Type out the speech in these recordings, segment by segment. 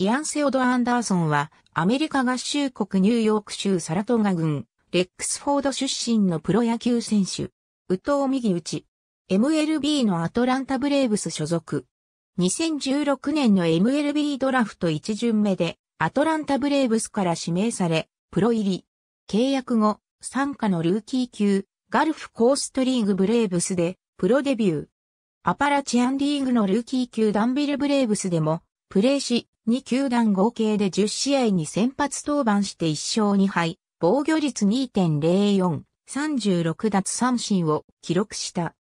イアン・セオド・アンダーソンは、アメリカ合衆国ニューヨーク州サラトガ郡、レックスフォード出身のプロ野球選手、ウト藤右打ち、MLB のアトランタブレーブス所属。2016年の MLB ドラフト1巡目で、アトランタブレーブスから指名され、プロ入り。契約後、参加のルーキー級、ガルフコーストリーグブレーブスで、プロデビュー。アパラチアンリーグのルーキー級ダンビルブレーブスでも、プレーし、2球団合計で10試合に先発登板して1勝2敗、防御率2.04、36奪三振を記録した。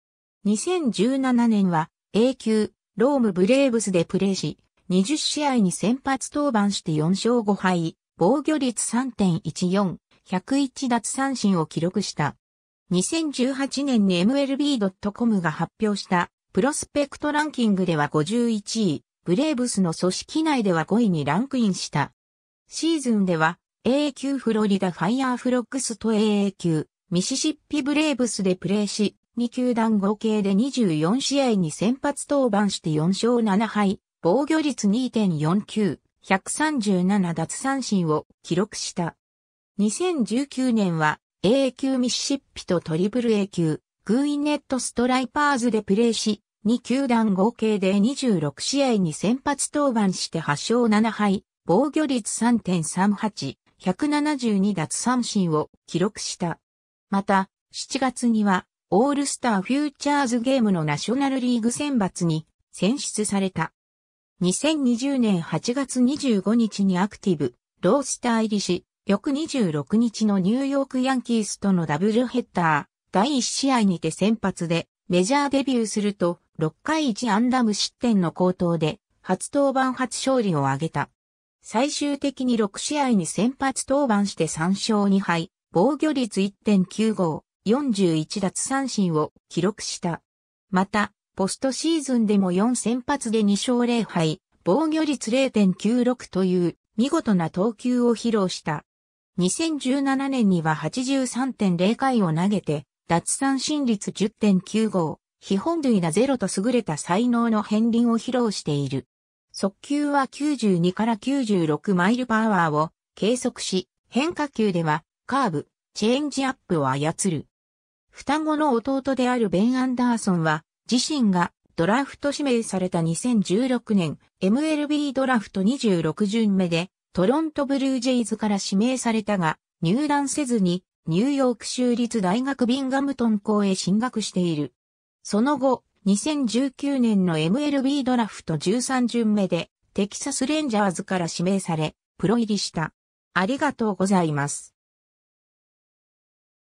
2017年は A 級、ロームブレーブスでプレーし、20試合に先発登板して4勝5敗、防御率3.14、101奪三振を記録した。2018年に MLB.com が発表したプロスペクトランキングでは51位、ブレーブスの組織内では5位にランクインした。シーズンでは a 級フロリダファイアーフロックスと AA 級ミシシッピブレーブスでプレーし、2球団合計で24試合に先発登板して4勝7敗、防御率2.49、137奪三振を記録した。2019年は a 級ミシシッピとトリプル A 級、グーイネットストライパーズでプレーし、2球団合計で26試合に先発登板して8勝7敗、防御率3.38、172奪三振を記録した。また、7月には、オールスターフューチャーズゲームのナショナルリーグ選抜に選出された。2020年8月25日にアクティブ、ロースター入りし、翌26日のニューヨークヤンキースとのダブルヘッダー、第1試合にて先発でメジャーデビューすると、6回1安打無失点の高投で、初登板初勝利を挙げた。最終的に6試合に先発登板して3勝2敗、防御率1.95、41奪三振を記録した。また、ポストシーズンでも4先発で2勝0敗、防御率0.96という見事な投球を披露した。2017年には83.0回を投げて、奪三振率10.95、基本類なゼロと優れた才能の片鱗を披露している。速球は92から96マイルパワーを計測し、変化球ではカーブ、チェンジアップを操る。双子の弟であるベン・アンダーソンは、自身がドラフト指名された2016年 MLB ドラフト26巡目でトロントブルージェイズから指名されたが入団せずにニューヨーク州立大学ビンガムトン校へ進学している。その後、2019年の MLB ドラフト13巡目で、テキサスレンジャーズから指名され、プロ入りした。ありがとうございます。